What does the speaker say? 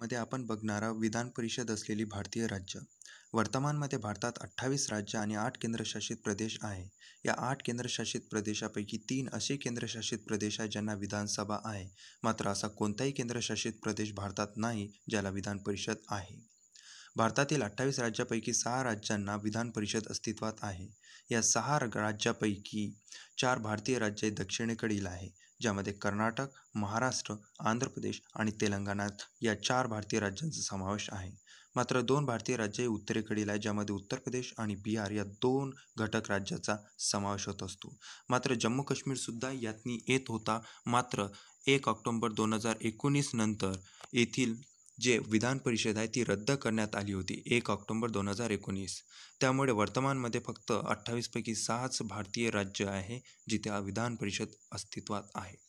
मध्ये आपण बघणारा विधान परिषद असलेली भारतीय राज्य वर्तमानमध्ये भारतात अठ्ठावीस राज्य आणि आठ केंद्रशासित प्रदेश आहे या आठ केंद्रशासित प्रदेशापैकी तीन असे केंद्रशासित प्रदेश आहे ज्यांना विधानसभा आहे मात्र असा कोणताही केंद्रशासित प्रदेश भारतात नाही ज्याला विधान परिषद आहे भारतातील अठ्ठावीस राज्यापैकी सहा राज्यांना विधान परिषद अस्तित्वात आहे या सहा राज्यापैकी चार भारतीय राज्ये दक्षिणेकडील आहे ज्यामध्ये कर्नाटक महाराष्ट्र आंध्र प्रदेश आणि तेलंगणा या चार भारतीय राज्यांचा समावेश आहे मात्र दोन भारतीय राज्य उत्तरेकडील आहे ज्यामध्ये उत्तर प्रदेश आणि बिहार या दोन घटक राज्याचा समावेश होत असतो मात्र जम्मू काश्मीरसुद्धा यातनी येत होता मात्र एक ऑक्टोंबर दोन हजार एकोणीस नंतर येथील जे विधान परिषद आहे ती रद्द करण्यात आली होती एक ऑक्टोंबर दोन हजार एकोणीस त्यामुळे वर्तमानमध्ये फक्त अठ्ठावीसपैकी सहाच भारतीय राज्य आहे जिथे विधान परिषद अस्तित्वात आहे